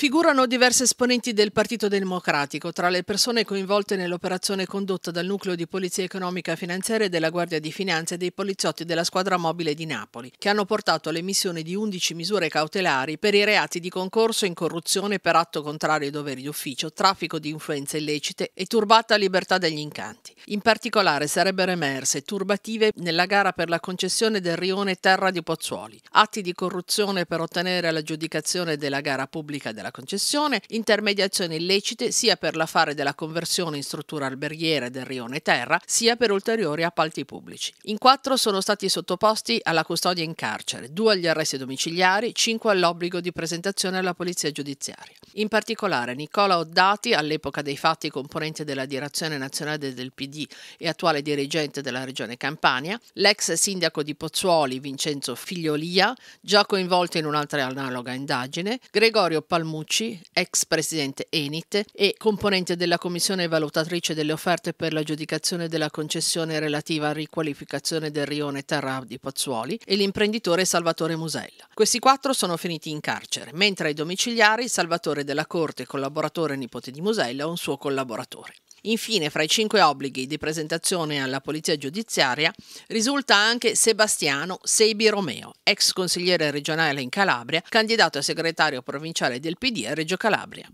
Figurano diversi esponenti del Partito Democratico tra le persone coinvolte nell'operazione condotta dal nucleo di polizia economica e finanziaria della Guardia di Finanza e dei poliziotti della squadra mobile di Napoli, che hanno portato all'emissione di 11 misure cautelari per i reati di concorso in corruzione per atto contrario ai doveri di ufficio, traffico di influenze illecite e turbata libertà degli incanti. In particolare sarebbero emerse turbative nella gara per la concessione del rione Terra di Pozzuoli, atti di corruzione per ottenere l'aggiudicazione della gara pubblica della della concessione, intermediazioni illecite sia per l'affare della conversione in struttura alberghiera del rione Terra, sia per ulteriori appalti pubblici. In quattro sono stati sottoposti alla custodia in carcere, due agli arresti domiciliari, cinque all'obbligo di presentazione alla polizia giudiziaria. In particolare Nicola Oddati, all'epoca dei fatti componente della direzione nazionale del PD e attuale dirigente della regione Campania, l'ex sindaco di Pozzuoli Vincenzo Figliolia, già coinvolto in un'altra analoga indagine, Gregorio Palmuti Bonucci, ex presidente Enit e componente della commissione valutatrice delle offerte per l'aggiudicazione della concessione relativa a riqualificazione del rione Terra di Pozzuoli, e l'imprenditore Salvatore Musella. Questi quattro sono finiti in carcere, mentre ai domiciliari Salvatore della Corte, collaboratore nipote di Musella, un suo collaboratore. Infine, fra i cinque obblighi di presentazione alla polizia giudiziaria risulta anche Sebastiano Sebi Romeo, ex consigliere regionale in Calabria, candidato a segretario provinciale del PD a Reggio Calabria.